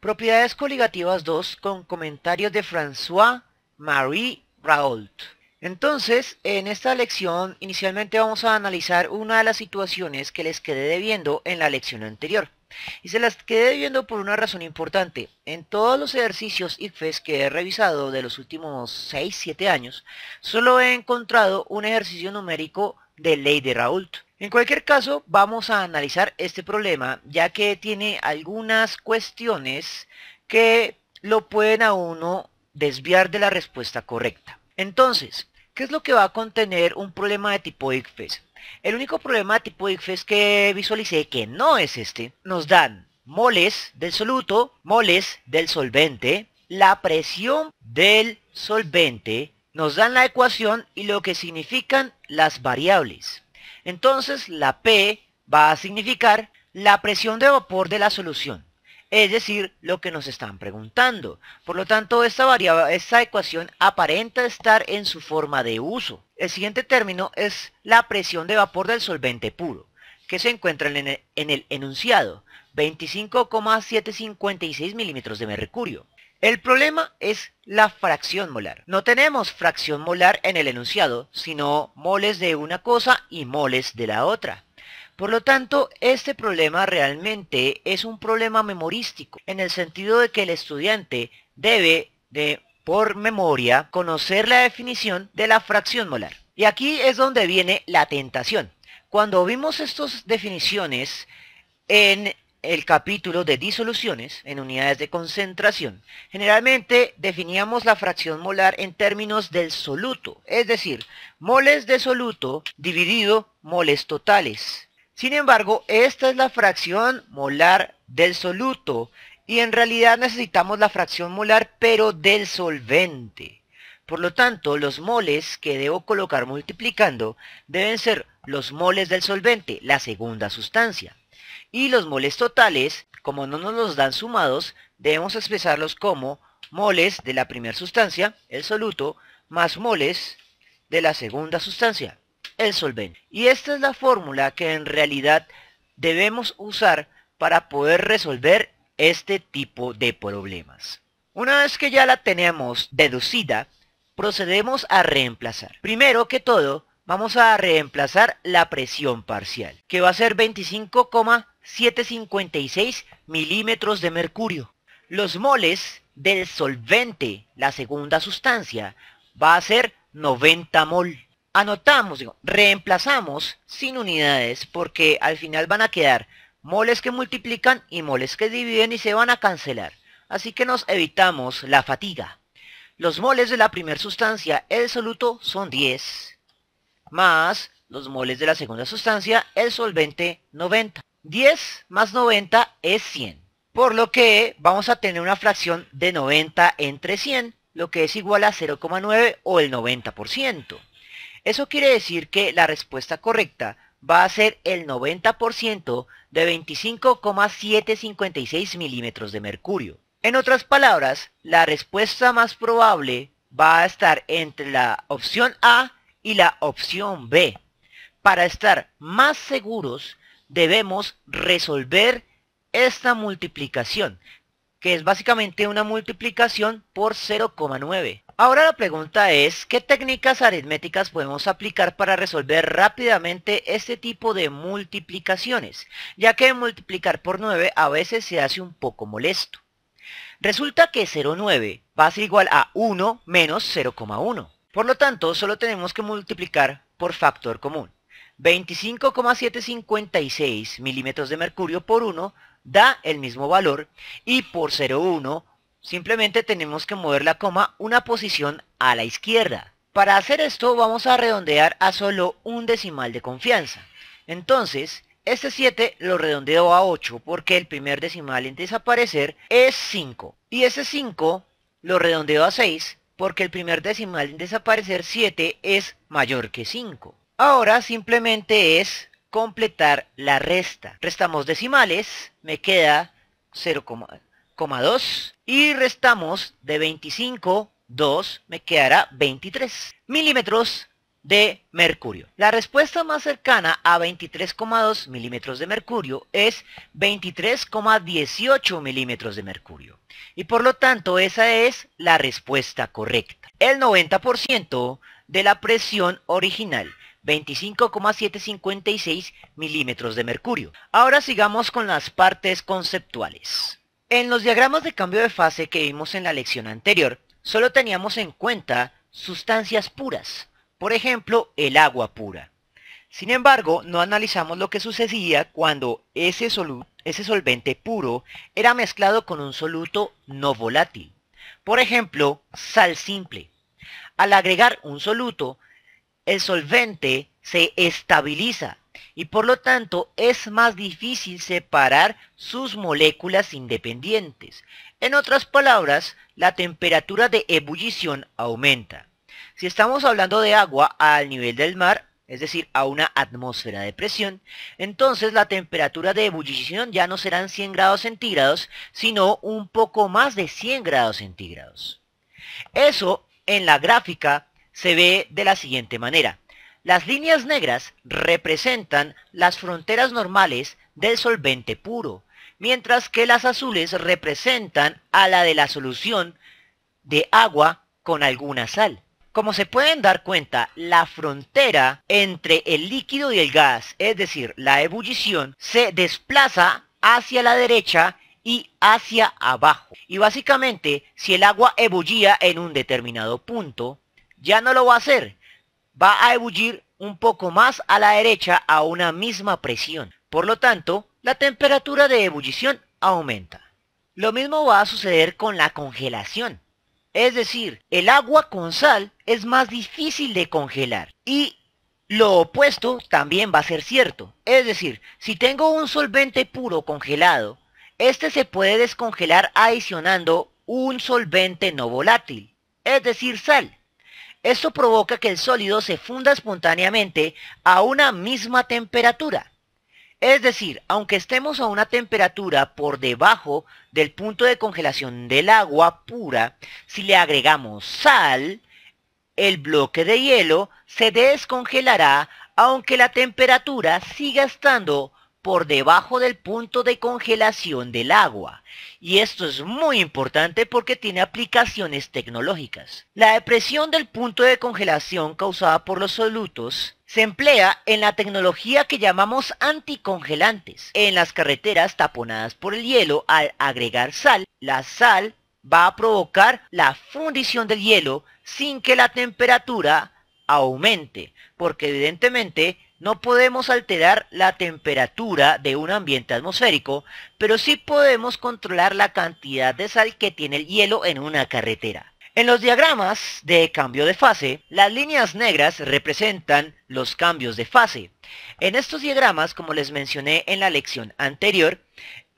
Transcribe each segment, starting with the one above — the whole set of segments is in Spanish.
Propiedades coligativas 2 con comentarios de François-Marie Raoult. Entonces, en esta lección inicialmente vamos a analizar una de las situaciones que les quedé debiendo en la lección anterior. Y se las quedé debiendo por una razón importante. En todos los ejercicios IFES que he revisado de los últimos 6-7 años, solo he encontrado un ejercicio numérico de ley de Raoult. En cualquier caso, vamos a analizar este problema, ya que tiene algunas cuestiones que lo pueden a uno desviar de la respuesta correcta. Entonces, ¿qué es lo que va a contener un problema de tipo ICFES? El único problema de tipo ICFES que visualicé que no es este, nos dan moles del soluto, moles del solvente, la presión del solvente, nos dan la ecuación y lo que significan las variables. Entonces la P va a significar la presión de vapor de la solución, es decir, lo que nos están preguntando. Por lo tanto, esta, ecuación aparenta estar en su forma de uso. El siguiente término es la presión de vapor del solvente puro, que se encuentra en el, en el enunciado, 25,756 milímetros de mercurio. El problema es la fracción molar. No tenemos fracción molar en el enunciado, sino moles de una cosa y moles de la otra. Por lo tanto, este problema realmente es un problema memorístico, en el sentido de que el estudiante debe, de, por memoria, conocer la definición de la fracción molar. Y aquí es donde viene la tentación. Cuando vimos estas definiciones en el capítulo de disoluciones en unidades de concentración, generalmente definíamos la fracción molar en términos del soluto, es decir, moles de soluto dividido moles totales. Sin embargo, esta es la fracción molar del soluto y en realidad necesitamos la fracción molar pero del solvente. Por lo tanto, los moles que debo colocar multiplicando deben ser los moles del solvente, la segunda sustancia y los moles totales, como no nos los dan sumados, debemos expresarlos como moles de la primera sustancia, el soluto, más moles de la segunda sustancia, el solvente. Y esta es la fórmula que en realidad debemos usar para poder resolver este tipo de problemas. Una vez que ya la tenemos deducida, procedemos a reemplazar. Primero que todo, vamos a reemplazar la presión parcial, que va a ser 25,5 7,56 milímetros de mercurio. Los moles del solvente, la segunda sustancia, va a ser 90 mol. Anotamos, digo, reemplazamos sin unidades porque al final van a quedar moles que multiplican y moles que dividen y se van a cancelar. Así que nos evitamos la fatiga. Los moles de la primera sustancia, el soluto, son 10. Más los moles de la segunda sustancia, el solvente, 90. 10 más 90 es 100. Por lo que vamos a tener una fracción de 90 entre 100, lo que es igual a 0,9 o el 90%. Eso quiere decir que la respuesta correcta va a ser el 90% de 25,756 milímetros de mercurio. En otras palabras, la respuesta más probable va a estar entre la opción A y la opción B. Para estar más seguros, debemos resolver esta multiplicación, que es básicamente una multiplicación por 0,9. Ahora la pregunta es, ¿qué técnicas aritméticas podemos aplicar para resolver rápidamente este tipo de multiplicaciones? Ya que multiplicar por 9 a veces se hace un poco molesto. Resulta que 0,9 va a ser igual a 1 menos 0,1. Por lo tanto, solo tenemos que multiplicar por factor común. 25,756 milímetros de mercurio por 1 da el mismo valor y por 0,1 simplemente tenemos que mover la coma una posición a la izquierda. Para hacer esto vamos a redondear a solo un decimal de confianza. Entonces, este 7 lo redondeo a 8 porque el primer decimal en desaparecer es 5. Y ese 5 lo redondeo a 6 porque el primer decimal en desaparecer 7 es mayor que 5. Ahora simplemente es completar la resta. Restamos decimales, me queda 0,2 y restamos de 25, 2, me quedará 23 milímetros de mercurio. La respuesta más cercana a 23,2 milímetros de mercurio es 23,18 milímetros de mercurio. Y por lo tanto esa es la respuesta correcta. El 90% de la presión original. 25,756 milímetros de mercurio. Ahora sigamos con las partes conceptuales. En los diagramas de cambio de fase que vimos en la lección anterior, solo teníamos en cuenta sustancias puras, por ejemplo, el agua pura. Sin embargo, no analizamos lo que sucedía cuando ese, ese solvente puro era mezclado con un soluto no volátil. Por ejemplo, sal simple. Al agregar un soluto, el solvente se estabiliza y por lo tanto es más difícil separar sus moléculas independientes. En otras palabras, la temperatura de ebullición aumenta. Si estamos hablando de agua al nivel del mar, es decir, a una atmósfera de presión, entonces la temperatura de ebullición ya no serán 100 grados centígrados, sino un poco más de 100 grados centígrados. Eso en la gráfica se ve de la siguiente manera. Las líneas negras representan las fronteras normales del solvente puro, mientras que las azules representan a la de la solución de agua con alguna sal. Como se pueden dar cuenta, la frontera entre el líquido y el gas, es decir, la ebullición, se desplaza hacia la derecha y hacia abajo. Y básicamente, si el agua ebullía en un determinado punto, ya no lo va a hacer. Va a ebullir un poco más a la derecha a una misma presión. Por lo tanto, la temperatura de ebullición aumenta. Lo mismo va a suceder con la congelación. Es decir, el agua con sal es más difícil de congelar. Y lo opuesto también va a ser cierto. Es decir, si tengo un solvente puro congelado, este se puede descongelar adicionando un solvente no volátil, es decir, sal. Esto provoca que el sólido se funda espontáneamente a una misma temperatura. Es decir, aunque estemos a una temperatura por debajo del punto de congelación del agua pura, si le agregamos sal, el bloque de hielo se descongelará aunque la temperatura siga estando por debajo del punto de congelación del agua. Y esto es muy importante porque tiene aplicaciones tecnológicas. La depresión del punto de congelación causada por los solutos se emplea en la tecnología que llamamos anticongelantes, en las carreteras taponadas por el hielo al agregar sal. La sal va a provocar la fundición del hielo sin que la temperatura aumente, porque evidentemente no podemos alterar la temperatura de un ambiente atmosférico, pero sí podemos controlar la cantidad de sal que tiene el hielo en una carretera. En los diagramas de cambio de fase, las líneas negras representan los cambios de fase. En estos diagramas, como les mencioné en la lección anterior,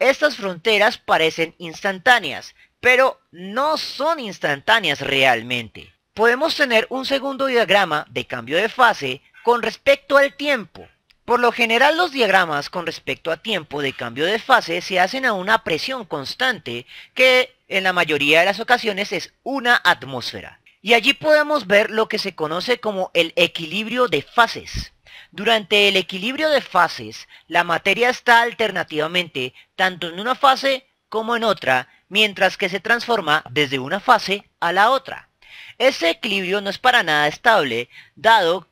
estas fronteras parecen instantáneas, pero no son instantáneas realmente. Podemos tener un segundo diagrama de cambio de fase con respecto al tiempo. Por lo general los diagramas con respecto a tiempo de cambio de fase se hacen a una presión constante que en la mayoría de las ocasiones es una atmósfera. Y allí podemos ver lo que se conoce como el equilibrio de fases. Durante el equilibrio de fases, la materia está alternativamente tanto en una fase como en otra, mientras que se transforma desde una fase a la otra. Ese equilibrio no es para nada estable, dado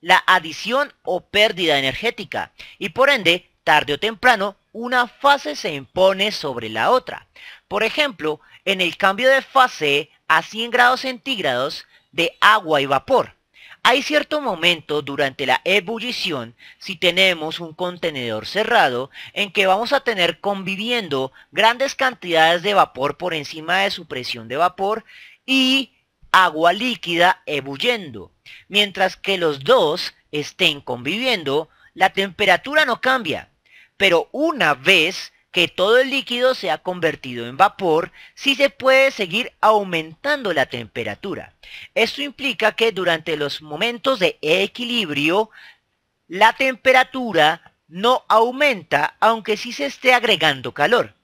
la adición o pérdida energética y por ende, tarde o temprano, una fase se impone sobre la otra. Por ejemplo, en el cambio de fase a 100 grados centígrados de agua y vapor. Hay cierto momento durante la ebullición, si tenemos un contenedor cerrado, en que vamos a tener conviviendo grandes cantidades de vapor por encima de su presión de vapor y agua líquida ebulliendo. Mientras que los dos estén conviviendo, la temperatura no cambia, pero una vez que todo el líquido se ha convertido en vapor, sí se puede seguir aumentando la temperatura. Esto implica que durante los momentos de equilibrio, la temperatura no aumenta aunque sí se esté agregando calor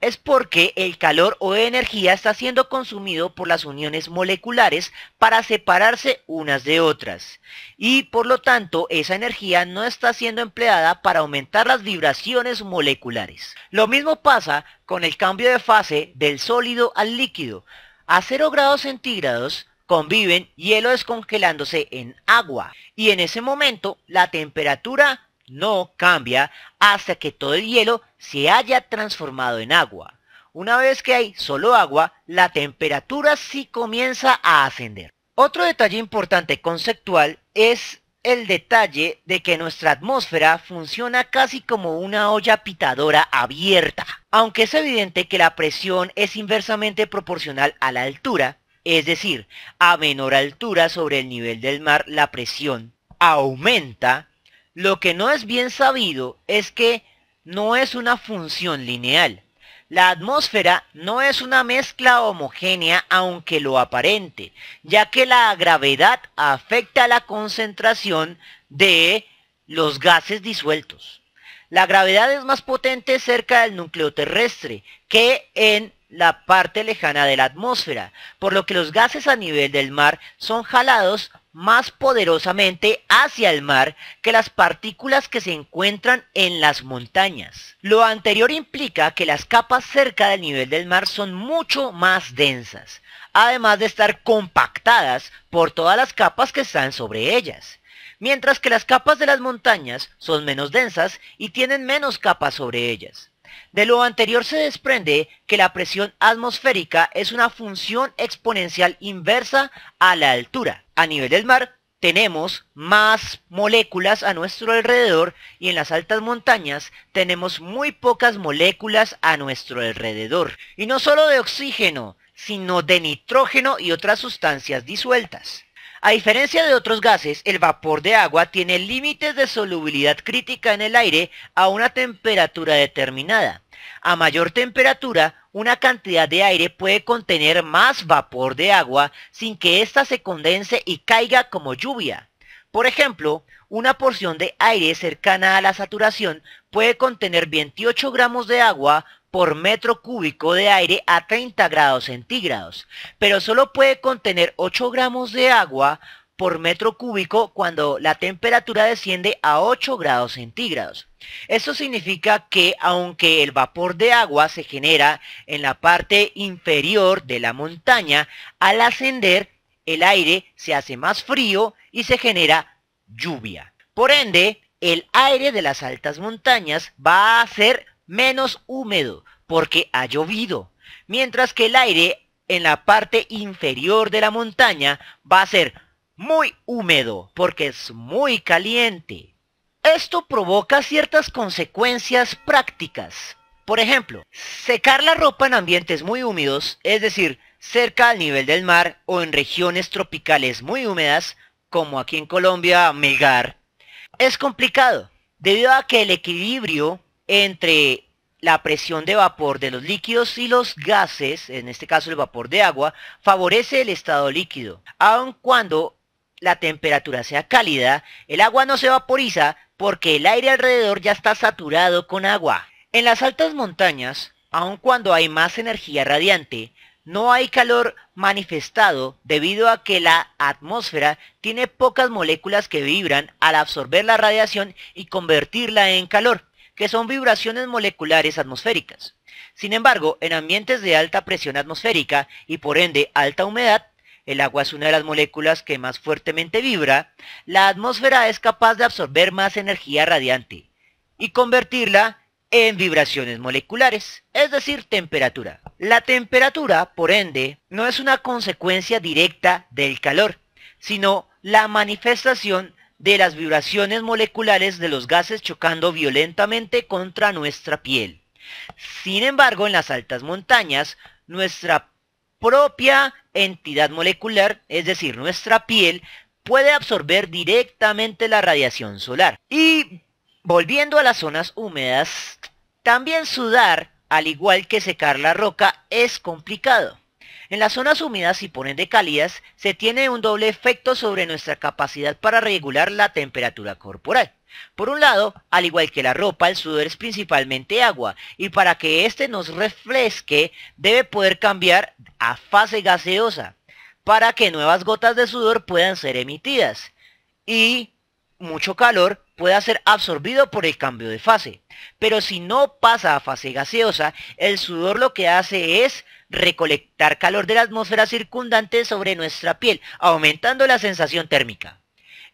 es porque el calor o energía está siendo consumido por las uniones moleculares para separarse unas de otras. Y por lo tanto, esa energía no está siendo empleada para aumentar las vibraciones moleculares. Lo mismo pasa con el cambio de fase del sólido al líquido. A 0 grados centígrados conviven hielo descongelándose en agua y en ese momento la temperatura no cambia hasta que todo el hielo se haya transformado en agua. Una vez que hay solo agua, la temperatura sí comienza a ascender. Otro detalle importante conceptual es el detalle de que nuestra atmósfera funciona casi como una olla pitadora abierta. Aunque es evidente que la presión es inversamente proporcional a la altura, es decir, a menor altura sobre el nivel del mar la presión aumenta, lo que no es bien sabido es que no es una función lineal. La atmósfera no es una mezcla homogénea aunque lo aparente, ya que la gravedad afecta la concentración de los gases disueltos. La gravedad es más potente cerca del núcleo terrestre que en la parte lejana de la atmósfera, por lo que los gases a nivel del mar son jalados más poderosamente hacia el mar que las partículas que se encuentran en las montañas. Lo anterior implica que las capas cerca del nivel del mar son mucho más densas, además de estar compactadas por todas las capas que están sobre ellas, mientras que las capas de las montañas son menos densas y tienen menos capas sobre ellas. De lo anterior se desprende que la presión atmosférica es una función exponencial inversa a la altura. A nivel del mar tenemos más moléculas a nuestro alrededor y en las altas montañas tenemos muy pocas moléculas a nuestro alrededor. Y no solo de oxígeno, sino de nitrógeno y otras sustancias disueltas. A diferencia de otros gases, el vapor de agua tiene límites de solubilidad crítica en el aire a una temperatura determinada. A mayor temperatura, una cantidad de aire puede contener más vapor de agua sin que ésta se condense y caiga como lluvia. Por ejemplo, una porción de aire cercana a la saturación puede contener 28 gramos de agua por metro cúbico de aire a 30 grados centígrados, pero solo puede contener 8 gramos de agua por metro cúbico cuando la temperatura desciende a 8 grados centígrados. Esto significa que aunque el vapor de agua se genera en la parte inferior de la montaña, al ascender el aire se hace más frío y se genera lluvia. Por ende, el aire de las altas montañas va a ser menos húmedo porque ha llovido, mientras que el aire en la parte inferior de la montaña va a ser muy húmedo porque es muy caliente. Esto provoca ciertas consecuencias prácticas. Por ejemplo, secar la ropa en ambientes muy húmedos, es decir, cerca al nivel del mar o en regiones tropicales muy húmedas, como aquí en Colombia, Melgar, es complicado, debido a que el equilibrio entre la presión de vapor de los líquidos y los gases, en este caso el vapor de agua, favorece el estado líquido. Aun cuando la temperatura sea cálida, el agua no se vaporiza porque el aire alrededor ya está saturado con agua. En las altas montañas, aun cuando hay más energía radiante, no hay calor manifestado debido a que la atmósfera tiene pocas moléculas que vibran al absorber la radiación y convertirla en calor que son vibraciones moleculares atmosféricas. Sin embargo, en ambientes de alta presión atmosférica y por ende alta humedad, el agua es una de las moléculas que más fuertemente vibra, la atmósfera es capaz de absorber más energía radiante y convertirla en vibraciones moleculares, es decir, temperatura. La temperatura, por ende, no es una consecuencia directa del calor, sino la manifestación de las vibraciones moleculares de los gases chocando violentamente contra nuestra piel. Sin embargo, en las altas montañas, nuestra propia entidad molecular, es decir, nuestra piel, puede absorber directamente la radiación solar. Y volviendo a las zonas húmedas, también sudar, al igual que secar la roca, es complicado. En las zonas húmedas y ponen de cálidas, se tiene un doble efecto sobre nuestra capacidad para regular la temperatura corporal. Por un lado, al igual que la ropa, el sudor es principalmente agua y para que éste nos refresque debe poder cambiar a fase gaseosa para que nuevas gotas de sudor puedan ser emitidas y mucho calor pueda ser absorbido por el cambio de fase. Pero si no pasa a fase gaseosa, el sudor lo que hace es recolectar calor de la atmósfera circundante sobre nuestra piel, aumentando la sensación térmica.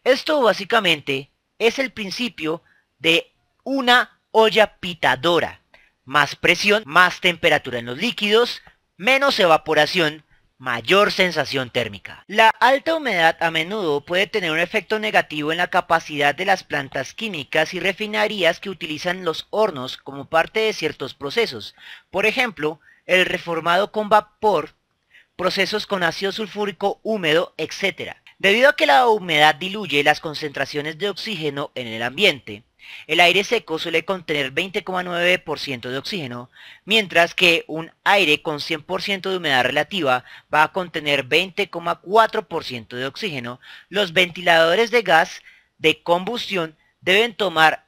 Esto básicamente es el principio de una olla pitadora. Más presión, más temperatura en los líquidos, menos evaporación, mayor sensación térmica. La alta humedad a menudo puede tener un efecto negativo en la capacidad de las plantas químicas y refinerías que utilizan los hornos como parte de ciertos procesos. Por ejemplo, el reformado con vapor, procesos con ácido sulfúrico húmedo, etc. Debido a que la humedad diluye las concentraciones de oxígeno en el ambiente, el aire seco suele contener 20,9% de oxígeno, mientras que un aire con 100% de humedad relativa va a contener 20,4% de oxígeno. Los ventiladores de gas de combustión deben tomar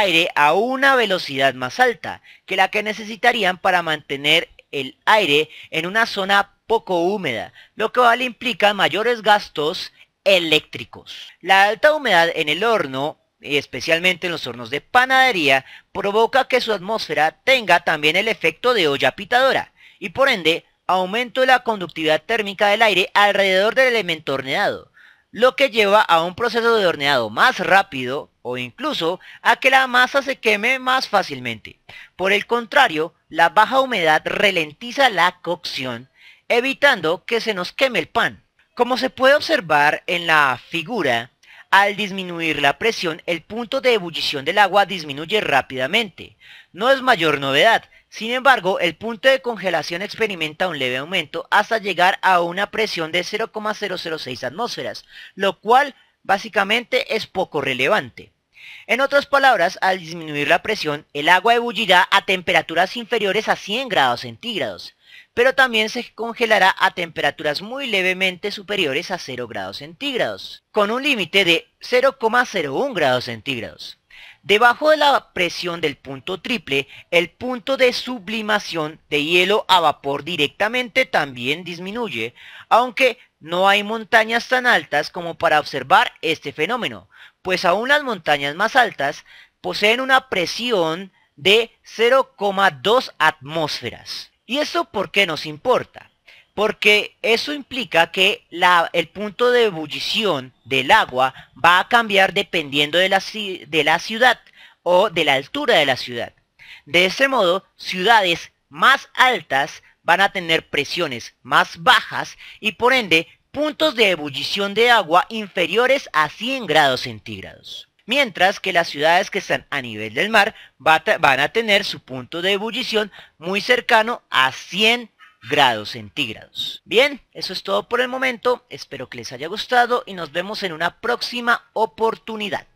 aire a una velocidad más alta que la que necesitarían para mantener el aire en una zona poco húmeda, lo cual implica mayores gastos eléctricos. La alta humedad en el horno especialmente en los hornos de panadería, provoca que su atmósfera tenga también el efecto de olla pitadora y por ende aumento de la conductividad térmica del aire alrededor del elemento horneado, lo que lleva a un proceso de horneado más rápido o incluso a que la masa se queme más fácilmente. Por el contrario, la baja humedad ralentiza la cocción, evitando que se nos queme el pan. Como se puede observar en la figura, al disminuir la presión, el punto de ebullición del agua disminuye rápidamente. No es mayor novedad, sin embargo, el punto de congelación experimenta un leve aumento hasta llegar a una presión de 0,006 atmósferas, lo cual básicamente es poco relevante. En otras palabras, al disminuir la presión, el agua ebullirá a temperaturas inferiores a 100 grados centígrados, pero también se congelará a temperaturas muy levemente superiores a 0 grados centígrados, con un límite de 0,01 grados centígrados. Debajo de la presión del punto triple, el punto de sublimación de hielo a vapor directamente también disminuye, aunque no hay montañas tan altas como para observar este fenómeno, pues aún las montañas más altas poseen una presión de 0,2 atmósferas. ¿Y eso por qué nos importa? porque eso implica que la, el punto de ebullición del agua va a cambiar dependiendo de la, de la ciudad o de la altura de la ciudad. De ese modo, ciudades más altas van a tener presiones más bajas y por ende puntos de ebullición de agua inferiores a 100 grados centígrados. Mientras que las ciudades que están a nivel del mar van a tener su punto de ebullición muy cercano a 100 grados centígrados. Bien, eso es todo por el momento, espero que les haya gustado y nos vemos en una próxima oportunidad.